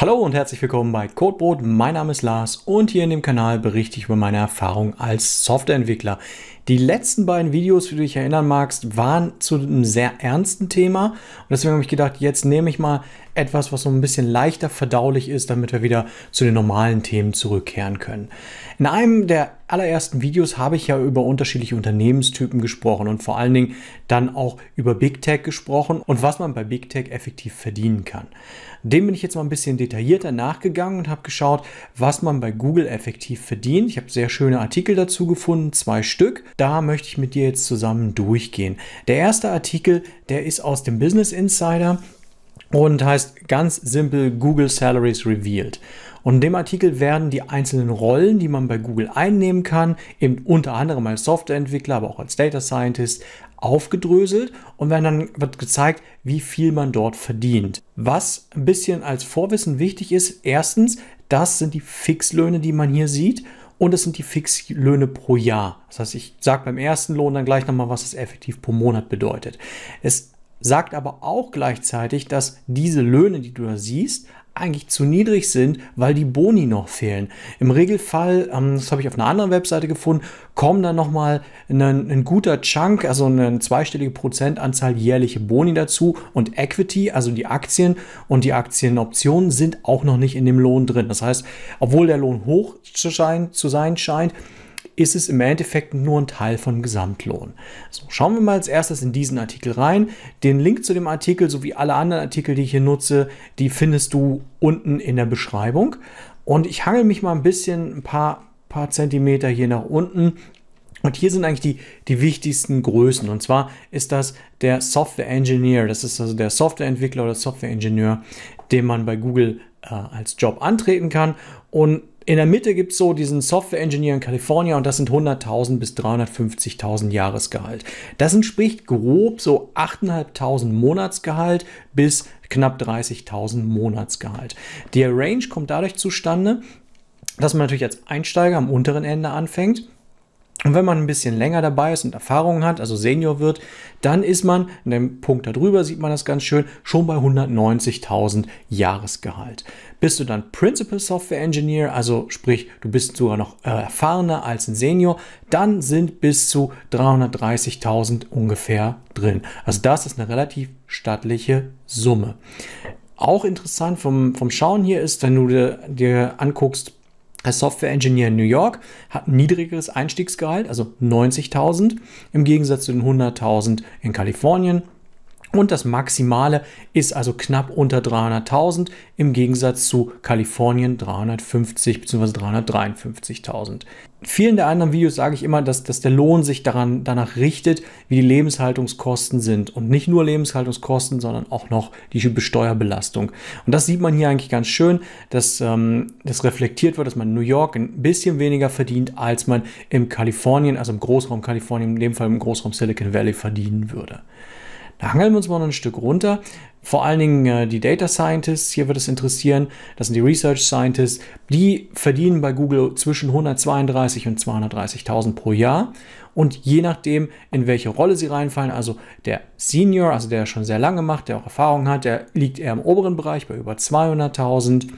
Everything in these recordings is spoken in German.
Hallo und herzlich willkommen bei Codebrot. Mein Name ist Lars und hier in dem Kanal berichte ich über meine Erfahrung als Softwareentwickler. Die letzten beiden Videos, wie du dich erinnern magst, waren zu einem sehr ernsten Thema. Und deswegen habe ich gedacht, jetzt nehme ich mal etwas, was so ein bisschen leichter verdaulich ist, damit wir wieder zu den normalen Themen zurückkehren können. In einem der allerersten Videos habe ich ja über unterschiedliche Unternehmenstypen gesprochen und vor allen Dingen dann auch über Big Tech gesprochen und was man bei Big Tech effektiv verdienen kann. Dem bin ich jetzt mal ein bisschen detaillierter nachgegangen und habe geschaut, was man bei Google effektiv verdient. Ich habe sehr schöne Artikel dazu gefunden, zwei Stück da möchte ich mit dir jetzt zusammen durchgehen. Der erste Artikel, der ist aus dem Business Insider und heißt ganz simpel Google Salaries Revealed. Und in dem Artikel werden die einzelnen Rollen, die man bei Google einnehmen kann, eben unter anderem als Softwareentwickler, aber auch als Data Scientist, aufgedröselt und werden dann wird gezeigt, wie viel man dort verdient. Was ein bisschen als Vorwissen wichtig ist, erstens, das sind die Fixlöhne, die man hier sieht. Und es sind die Fixlöhne pro Jahr. Das heißt, ich sage beim ersten Lohn dann gleich nochmal, was das effektiv pro Monat bedeutet. Es sagt aber auch gleichzeitig, dass diese Löhne, die du da siehst, eigentlich zu niedrig sind, weil die Boni noch fehlen. Im Regelfall, ähm, das habe ich auf einer anderen Webseite gefunden, kommen dann nochmal ein, ein guter Chunk, also eine zweistellige Prozentanzahl jährliche Boni dazu und Equity, also die Aktien und die Aktienoptionen sind auch noch nicht in dem Lohn drin. Das heißt, obwohl der Lohn hoch zu, schein, zu sein scheint, ist es im Endeffekt nur ein Teil von Gesamtlohn. So, schauen wir mal als erstes in diesen Artikel rein. Den Link zu dem Artikel sowie alle anderen Artikel, die ich hier nutze, die findest du unten in der Beschreibung. Und ich hangel mich mal ein bisschen, ein paar, paar Zentimeter hier nach unten. Und hier sind eigentlich die, die wichtigsten Größen. Und zwar ist das der Software Engineer. Das ist also der Softwareentwickler oder Software Ingenieur, den man bei Google äh, als Job antreten kann. Und in der Mitte gibt es so diesen Software Engineer in Kalifornien und das sind 100.000 bis 350.000 Jahresgehalt. Das entspricht grob so 8.500 Monatsgehalt bis knapp 30.000 Monatsgehalt. Der Range kommt dadurch zustande, dass man natürlich als Einsteiger am unteren Ende anfängt und wenn man ein bisschen länger dabei ist und Erfahrungen hat, also Senior wird, dann ist man, in dem Punkt darüber sieht man das ganz schön, schon bei 190.000 Jahresgehalt. Bist du dann Principal Software Engineer, also sprich, du bist sogar noch äh, erfahrener als ein Senior, dann sind bis zu 330.000 ungefähr drin. Also das ist eine relativ stattliche Summe. Auch interessant vom, vom Schauen hier ist, wenn du dir, dir anguckst, als Software Engineer in New York hat ein niedrigeres Einstiegsgehalt, also 90.000, im Gegensatz zu den 100.000 in Kalifornien und das Maximale ist also knapp unter 300.000 im Gegensatz zu Kalifornien 350 bzw. 353.000. Vielen der anderen Videos sage ich immer, dass, dass der Lohn sich daran, danach richtet, wie die Lebenshaltungskosten sind. Und nicht nur Lebenshaltungskosten, sondern auch noch die Besteuerbelastung. Und das sieht man hier eigentlich ganz schön, dass ähm, das reflektiert wird, dass man in New York ein bisschen weniger verdient, als man im Kalifornien, also im Großraum Kalifornien, in dem Fall im Großraum Silicon Valley verdienen würde. Da hangeln wir uns mal ein Stück runter. Vor allen Dingen äh, die Data Scientists, hier wird es interessieren, das sind die Research Scientists, die verdienen bei Google zwischen 132 und 230.000 pro Jahr. Und je nachdem, in welche Rolle sie reinfallen, also der Senior, also der schon sehr lange macht, der auch Erfahrung hat, der liegt eher im oberen Bereich bei über 200.000.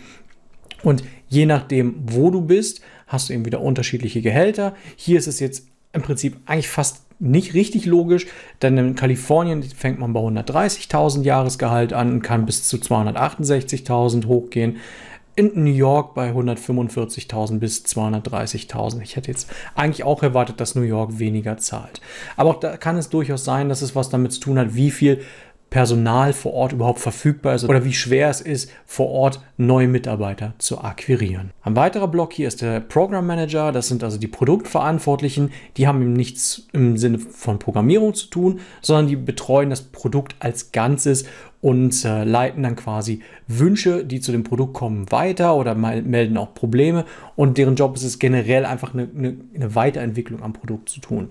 Und je nachdem, wo du bist, hast du eben wieder unterschiedliche Gehälter. Hier ist es jetzt im Prinzip eigentlich fast nicht richtig logisch, denn in Kalifornien fängt man bei 130.000 Jahresgehalt an und kann bis zu 268.000 hochgehen. In New York bei 145.000 bis 230.000. Ich hätte jetzt eigentlich auch erwartet, dass New York weniger zahlt. Aber auch da kann es durchaus sein, dass es was damit zu tun hat, wie viel Personal vor Ort überhaupt verfügbar ist oder wie schwer es ist, vor Ort neue Mitarbeiter zu akquirieren. Ein weiterer Block hier ist der Program Manager, das sind also die Produktverantwortlichen, die haben nichts im Sinne von Programmierung zu tun, sondern die betreuen das Produkt als Ganzes und äh, leiten dann quasi Wünsche, die zu dem Produkt kommen, weiter oder melden auch Probleme und deren Job ist es generell einfach eine, eine, eine Weiterentwicklung am Produkt zu tun.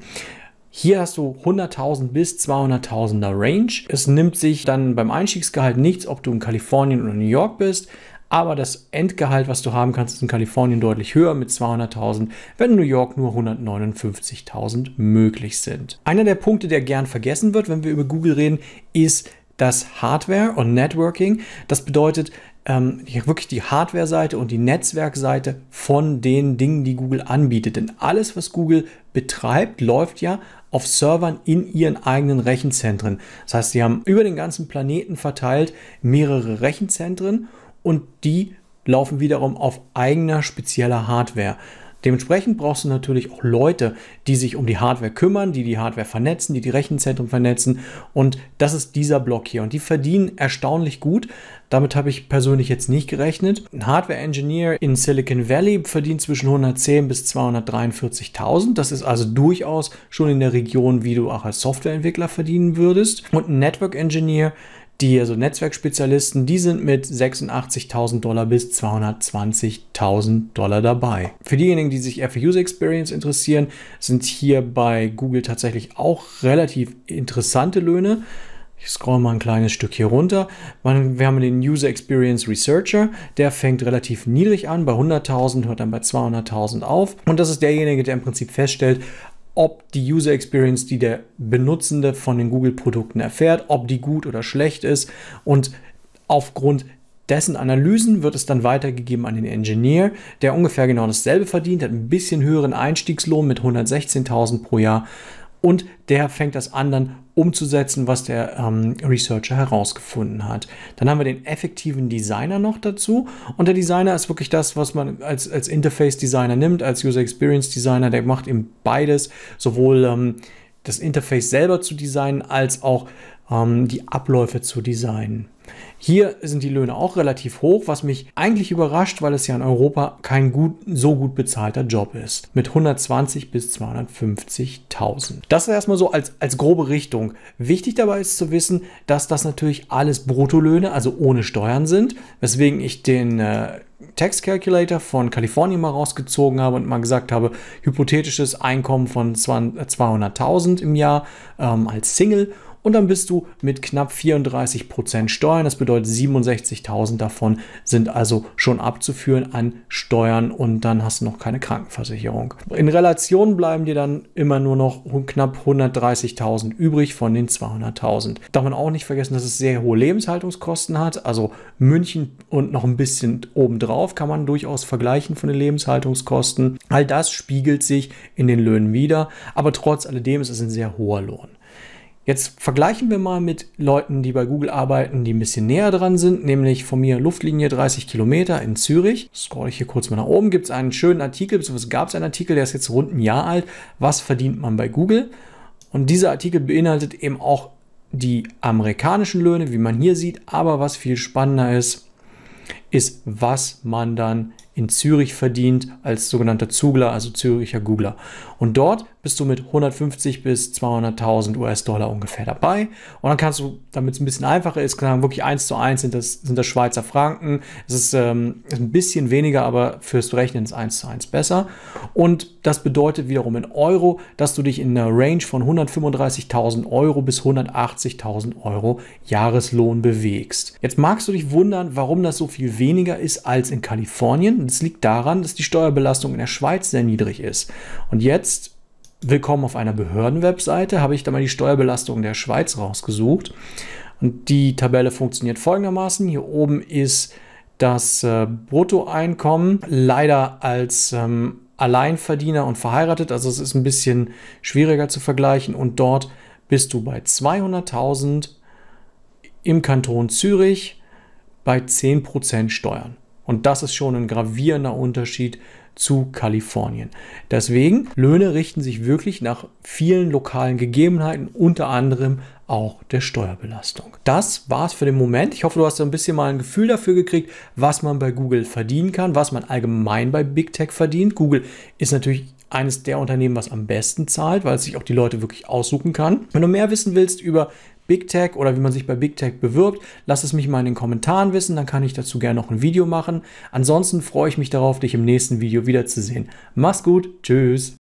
Hier hast du 100.000 bis 200.000er Range. Es nimmt sich dann beim Einstiegsgehalt nichts, ob du in Kalifornien oder New York bist. Aber das Endgehalt, was du haben kannst, ist in Kalifornien deutlich höher mit 200.000, wenn in New York nur 159.000 möglich sind. Einer der Punkte, der gern vergessen wird, wenn wir über Google reden, ist das Hardware und Networking. Das bedeutet, ähm, wirklich die Hardware-Seite und die Netzwerkseite von den Dingen, die Google anbietet. Denn alles, was Google betreibt, läuft ja auf Servern in ihren eigenen Rechenzentren. Das heißt, sie haben über den ganzen Planeten verteilt mehrere Rechenzentren und die laufen wiederum auf eigener spezieller Hardware. Dementsprechend brauchst du natürlich auch Leute, die sich um die Hardware kümmern, die die Hardware vernetzen, die die Rechenzentren vernetzen. Und das ist dieser Block hier. Und die verdienen erstaunlich gut. Damit habe ich persönlich jetzt nicht gerechnet. Ein Hardware-Engineer in Silicon Valley verdient zwischen 110 bis 243.000. Das ist also durchaus schon in der Region, wie du auch als Softwareentwickler verdienen würdest. Und ein Network-Engineer die, also Netzwerkspezialisten, die sind mit 86.000 Dollar bis 220.000 Dollar dabei. Für diejenigen, die sich eher für User Experience interessieren, sind hier bei Google tatsächlich auch relativ interessante Löhne. Ich scroll mal ein kleines Stück hier runter. Wir haben den User Experience Researcher. Der fängt relativ niedrig an, bei 100.000, hört dann bei 200.000 auf. Und das ist derjenige, der im Prinzip feststellt, ob die User Experience, die der Benutzende von den Google-Produkten erfährt, ob die gut oder schlecht ist. Und aufgrund dessen Analysen wird es dann weitergegeben an den Engineer, der ungefähr genau dasselbe verdient, hat ein bisschen höheren Einstiegslohn mit 116.000 pro Jahr und der fängt das an dann umzusetzen, was der ähm, Researcher herausgefunden hat. Dann haben wir den effektiven Designer noch dazu und der Designer ist wirklich das, was man als, als Interface-Designer nimmt, als User Experience-Designer, der macht eben beides, sowohl ähm, das Interface selber zu designen als auch ähm, die Abläufe zu designen. Hier sind die Löhne auch relativ hoch, was mich eigentlich überrascht, weil es ja in Europa kein gut, so gut bezahlter Job ist. Mit 120 bis 250.000. Das ist erstmal so als, als grobe Richtung. Wichtig dabei ist zu wissen, dass das natürlich alles Bruttolöhne, also ohne Steuern sind, weswegen ich den äh, Tax Calculator von Kalifornien mal rausgezogen habe und mal gesagt habe, hypothetisches Einkommen von 200.000 im Jahr ähm, als Single und dann bist du mit knapp 34 Prozent Steuern. Das bedeutet 67.000 davon sind also schon abzuführen an Steuern und dann hast du noch keine Krankenversicherung. In Relation bleiben dir dann immer nur noch knapp 130.000 übrig von den 200.000. Darf man auch nicht vergessen, dass es sehr hohe Lebenshaltungskosten hat. Also München und noch ein bisschen obendrauf kann man durchaus vergleichen von den Lebenshaltungskosten. All das spiegelt sich in den Löhnen wieder, aber trotz alledem ist es ein sehr hoher Lohn. Jetzt vergleichen wir mal mit Leuten, die bei Google arbeiten, die ein bisschen näher dran sind, nämlich von mir Luftlinie 30 Kilometer in Zürich. Scroll ich hier kurz mal nach oben, gibt es einen schönen Artikel, beziehungsweise gab es einen Artikel, der ist jetzt rund ein Jahr alt. Was verdient man bei Google? Und dieser Artikel beinhaltet eben auch die amerikanischen Löhne, wie man hier sieht. Aber was viel spannender ist, ist, was man dann in Zürich verdient als sogenannter Zugler, also Züricher Googler. Und dort bist du mit 150 bis 200.000 US-Dollar ungefähr dabei. Und dann kannst du, damit es ein bisschen einfacher ist, sagen, wirklich eins zu eins sind das, sind das Schweizer Franken. Es ist, ähm, ist ein bisschen weniger, aber fürs Rechnen ist eins zu eins besser. Und das bedeutet wiederum in Euro, dass du dich in einer Range von 135.000 Euro bis 180.000 Euro Jahreslohn bewegst. Jetzt magst du dich wundern, warum das so viel weniger ist als in Kalifornien. Das liegt daran, dass die Steuerbelastung in der Schweiz sehr niedrig ist. Und jetzt Willkommen auf einer Behördenwebseite habe ich da mal die Steuerbelastung der Schweiz rausgesucht. Und die Tabelle funktioniert folgendermaßen. Hier oben ist das äh, Bruttoeinkommen leider als ähm, Alleinverdiener und verheiratet. Also es ist ein bisschen schwieriger zu vergleichen. Und dort bist du bei 200.000 im Kanton Zürich bei 10% Steuern. Und das ist schon ein gravierender Unterschied zu Kalifornien. Deswegen, Löhne richten sich wirklich nach vielen lokalen Gegebenheiten, unter anderem auch der Steuerbelastung. Das war's für den Moment. Ich hoffe, du hast ein bisschen mal ein Gefühl dafür gekriegt, was man bei Google verdienen kann, was man allgemein bei Big Tech verdient. Google ist natürlich eines der Unternehmen, was am besten zahlt, weil es sich auch die Leute wirklich aussuchen kann. Wenn du mehr wissen willst über Big Tech oder wie man sich bei Big Tech bewirbt. Lass es mich mal in den Kommentaren wissen, dann kann ich dazu gerne noch ein Video machen. Ansonsten freue ich mich darauf, dich im nächsten Video wiederzusehen. Mach's gut, tschüss.